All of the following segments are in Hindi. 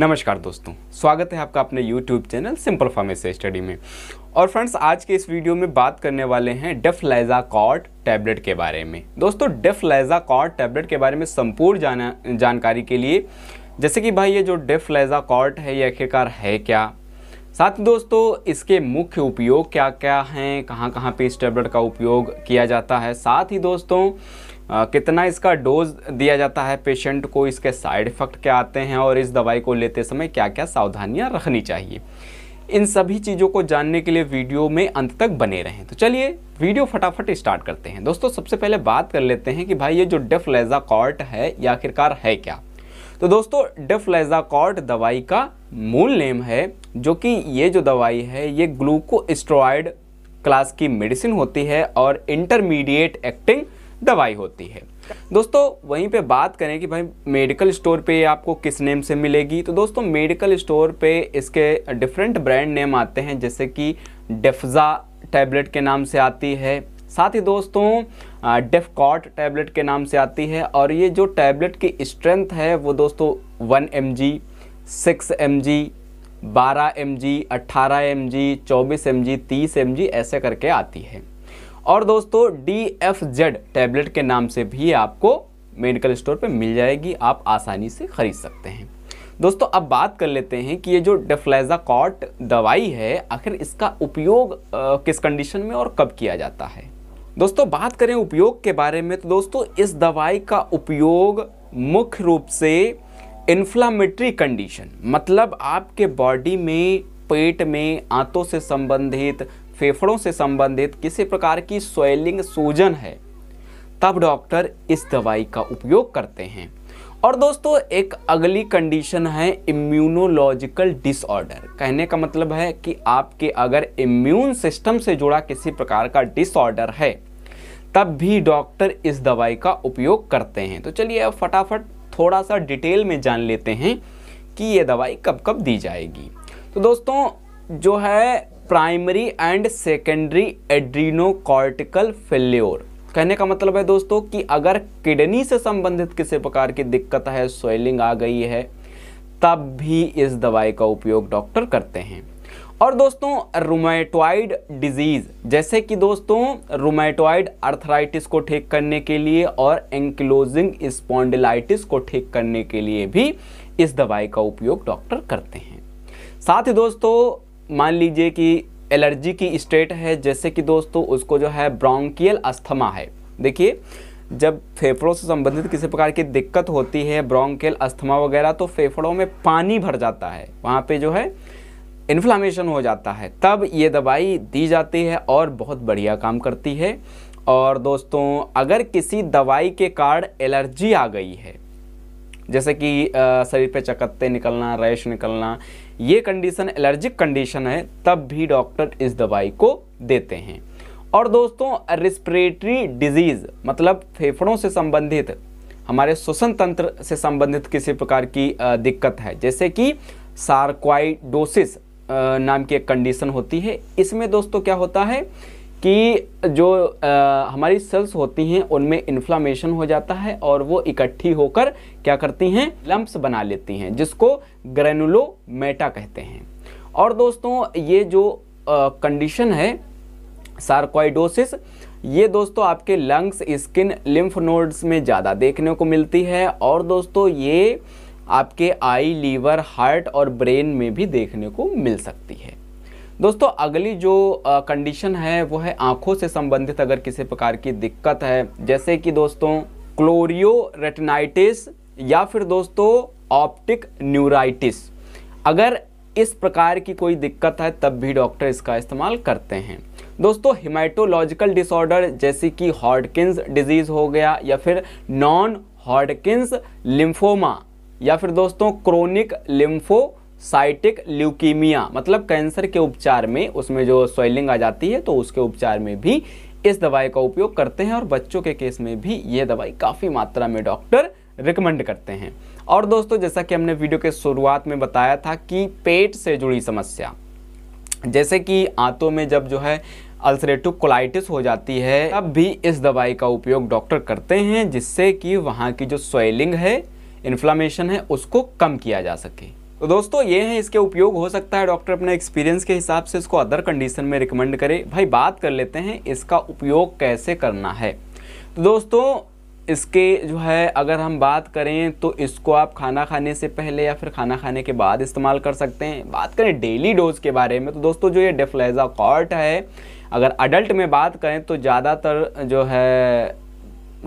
नमस्कार दोस्तों स्वागत है आपका अपने YouTube channel simple pharmacy study में और फ्रेंड्स आज के इस वीडियो में बात करने वाले हैं डेफ लाइजा कॉट टैबलेट के बारे में दोस्तों डेफ लाइजा कॉट टैबलेट के बारे में संपूर्ण जान जानकारी के लिए जैसे कि भाई ये जो डेफ लाइजा कॉट है ये आखिरकार है क्या साथ ही दोस्तों इसके मुख्य उपयोग क्या क्या हैं कहाँ कहाँ पर इस टैबलेट का उपयोग किया जाता है साथ ही दोस्तों आ, कितना इसका डोज दिया जाता है पेशेंट को इसके साइड इफ़ेक्ट क्या आते हैं और इस दवाई को लेते समय क्या क्या सावधानियाँ रखनी चाहिए इन सभी चीज़ों को जानने के लिए वीडियो में अंत तक बने रहें तो चलिए वीडियो फटाफट स्टार्ट करते हैं दोस्तों सबसे पहले बात कर लेते हैं कि भाई ये जो डेफलेजा कॉर्ट है या आखिरकार है क्या तो दोस्तों डेफलेजा कॉर्ट दवाई का मूल नेम है जो कि ये जो दवाई है ये ग्लूकोस्ट्रॉयड क्लास की मेडिसिन होती है और इंटरमीडिएट एक्टिंग दवाई होती है दोस्तों वहीं पे बात करें कि भाई मेडिकल स्टोर पे आपको किस नेम से मिलेगी तो दोस्तों मेडिकल स्टोर पे इसके डिफरेंट ब्रांड नेम आते हैं जैसे कि डेफजा टैबलेट के नाम से आती है साथ ही दोस्तों डेफकॉट टैबलेट के नाम से आती है और ये जो टैबलेट की स्ट्रेंथ है वो दोस्तों one M G six M G बारह एम जी अट्ठारह एम जी चौबीस एम जी तीस एम जी ऐसे करके आती है और दोस्तों डी एफ जेड टैबलेट के नाम से भी आपको मेडिकल स्टोर पे मिल जाएगी आप आसानी से ख़रीद सकते हैं दोस्तों अब बात कर लेते हैं कि ये जो कॉट दवाई है आखिर इसका उपयोग किस कंडीशन में और कब किया जाता है दोस्तों बात करें उपयोग के बारे में तो दोस्तों इस दवाई का उपयोग मुख्य रूप से इन्फ्लामेटरी कंडीशन मतलब आपके बॉडी में पेट में आंतों से संबंधित फेफड़ों से संबंधित किसी प्रकार की स्वेलिंग सूजन है तब डॉक्टर इस दवाई का उपयोग करते हैं और दोस्तों एक अगली कंडीशन है इम्यूनोलॉजिकल डिसऑर्डर कहने का मतलब है कि आपके अगर इम्यून सिस्टम से जुड़ा किसी प्रकार का डिसऑर्डर है तब भी डॉक्टर इस दवाई का उपयोग करते हैं तो चलिए अब फटाफट थोड़ा सा डिटेल में जान लेते हैं कि ये दवाई कब कब दी जाएगी तो दोस्तों जो है primary and secondary adrenocortical failure कहने का मतलब है दोस्तों कि अगर किडनी से संबंधित किसी प्रकार की दिक्कत है स्वेलिंग आ गई है तब भी इस दवाई का उपयोग डॉक्टर करते हैं और दोस्तों रोमैटोइड डिजीज़ जैसे कि दोस्तों रोमैटोइड अर्थराइटिस को ठीक करने के लिए और एंक्लोजिंग स्पॉन्डिलाइटिस को ठीक करने के लिए भी इस दवाई का उपयोग डॉक्टर करते हैं साथ ही दोस्तों मान लीजिए कि एलर्जी की स्टेट है जैसे कि दोस्तों उसको जो है ब्रोंकियल अस्थमा है देखिए जब फेफड़ों से संबंधित किसी प्रकार की दिक्कत होती है ब्रोंकियल अस्थमा वगैरह तो फेफड़ों में पानी भर जाता है वहाँ पे जो है इन्फ्लामेशन हो जाता है तब ये दवाई दी जाती है और बहुत बढ़िया काम करती है और दोस्तों अगर किसी दवाई के कारण एलर्जी आ गई है जैसे कि शरीर पे चकत्ते निकलना रैश निकलना ये कंडीशन एलर्जिक कंडीशन है तब भी डॉक्टर इस दवाई को देते हैं और दोस्तों रेस्पिरेटरी डिजीज़ मतलब फेफड़ों से संबंधित हमारे श्वसन तंत्र से संबंधित किसी प्रकार की दिक्कत है जैसे कि सार्क्वाइडोसिस नाम की एक कंडीशन होती है इसमें दोस्तों क्या होता है कि जो आ, हमारी सेल्स होती हैं उनमें इन्फ्लामेशन हो जाता है और वो इकट्ठी होकर क्या करती हैं लम्ब्स बना लेती हैं जिसको ग्रेनुलोमेटा कहते हैं और दोस्तों ये जो कंडीशन है सार्कोइडोसिस ये दोस्तों आपके लंग्स स्किन लिम्फ नोड्स में ज़्यादा देखने को मिलती है और दोस्तों ये आपके आई लीवर हार्ट और ब्रेन में भी देखने को मिल सकती है दोस्तों अगली जो कंडीशन है वो है आँखों से संबंधित अगर किसी प्रकार की दिक्कत है जैसे कि दोस्तों क्लोरियो रेटनाइटिस या फिर दोस्तों ऑप्टिक न्यूराइटिस अगर इस प्रकार की कोई दिक्कत है तब भी डॉक्टर इसका इस्तेमाल करते हैं दोस्तों हिमाटोलॉजिकल डिसऑर्डर जैसे कि हॉडकिंस डिजीज़ हो गया या फिर नॉन हॉडकिंस लिम्फोमा या फिर दोस्तों क्रोनिक लिम्फो साइटिक ल्यूकीमिया मतलब कैंसर के उपचार में उसमें जो स्वेलिंग आ जाती है तो उसके उपचार में भी इस दवाई का उपयोग करते हैं और बच्चों के केस में भी ये दवाई काफ़ी मात्रा में डॉक्टर रिकमेंड करते हैं और दोस्तों जैसा कि हमने वीडियो के शुरुआत में बताया था कि पेट से जुड़ी समस्या जैसे कि आंतों में जब जो है अल्सरेटिव कोलाइटिस हो जाती है तब भी इस दवाई का उपयोग डॉक्टर करते हैं जिससे कि वहाँ की जो स्वेलिंग है इन्फ्लामेशन है उसको कम किया जा सके तो दोस्तों ये है इसके उपयोग हो सकता है डॉक्टर अपने एक्सपीरियंस के हिसाब से इसको अदर कंडीशन में रिकमेंड करे भाई बात कर लेते हैं इसका उपयोग कैसे करना है तो दोस्तों इसके जो है अगर हम बात करें तो इसको आप खाना खाने से पहले या फिर खाना खाने के बाद इस्तेमाल कर सकते हैं बात करें डेली डोज के बारे में तो दोस्तों जो ये डेफ्लेजा कॉर्ट है अगर अडल्ट में बात करें तो ज़्यादातर जो है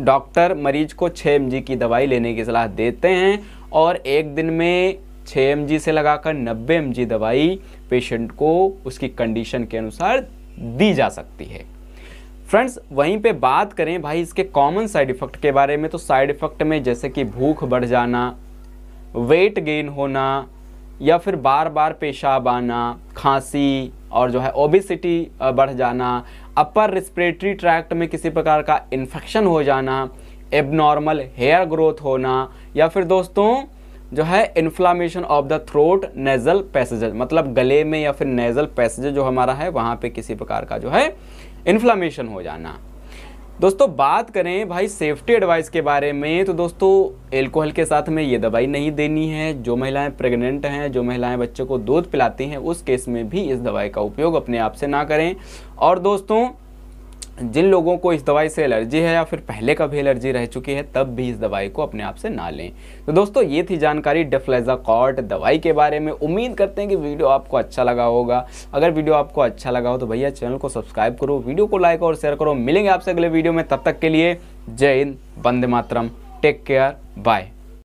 डॉक्टर मरीज को छः एम की दवाई लेने की सलाह देते हैं और एक दिन में छः एम से लगाकर नब्बे एम दवाई पेशेंट को उसकी कंडीशन के अनुसार दी जा सकती है फ्रेंड्स वहीं पे बात करें भाई इसके कॉमन साइड इफ़ेक्ट के बारे में तो साइड इफ़ेक्ट में जैसे कि भूख बढ़ जाना वेट गेन होना या फिर बार बार पेशाब आना खांसी और जो है ओबिसिटी बढ़ जाना अपर रिस्परेटरी ट्रैक्ट में किसी प्रकार का इन्फेक्शन हो जाना एबनॉर्मल हेयर ग्रोथ होना या फिर दोस्तों जो है inflammation of the throat nasal passages मतलब गले में या फिर नेजल पैसेज जो हमारा है वहाँ पे किसी प्रकार का जो है इन्फ्लामेशन हो जाना दोस्तों बात करें भाई सेफ्टी एडवाइस के बारे में तो दोस्तों एल्कोहल के साथ में ये दवाई नहीं देनी है जो महिलाएं प्रेग्नेंट हैं जो महिलाएं बच्चों को दूध पिलाती हैं उस केस में भी इस दवाई का उपयोग अपने आप से ना करें और दोस्तों जिन लोगों को इस दवाई से एलर्जी है या फिर पहले कभी एलर्जी रह चुकी है तब भी इस दवाई को अपने आप से ना लें तो दोस्तों ये थी जानकारी कॉर्ट दवाई के बारे में उम्मीद करते हैं कि वीडियो आपको अच्छा लगा होगा अगर वीडियो आपको अच्छा लगा हो तो भैया चैनल को सब्सक्राइब करो वीडियो को लाइक और शेयर करो मिलेंगे आपसे अगले वीडियो में तब तक के लिए जय हिंद बंदे मातरम टेक केयर बाय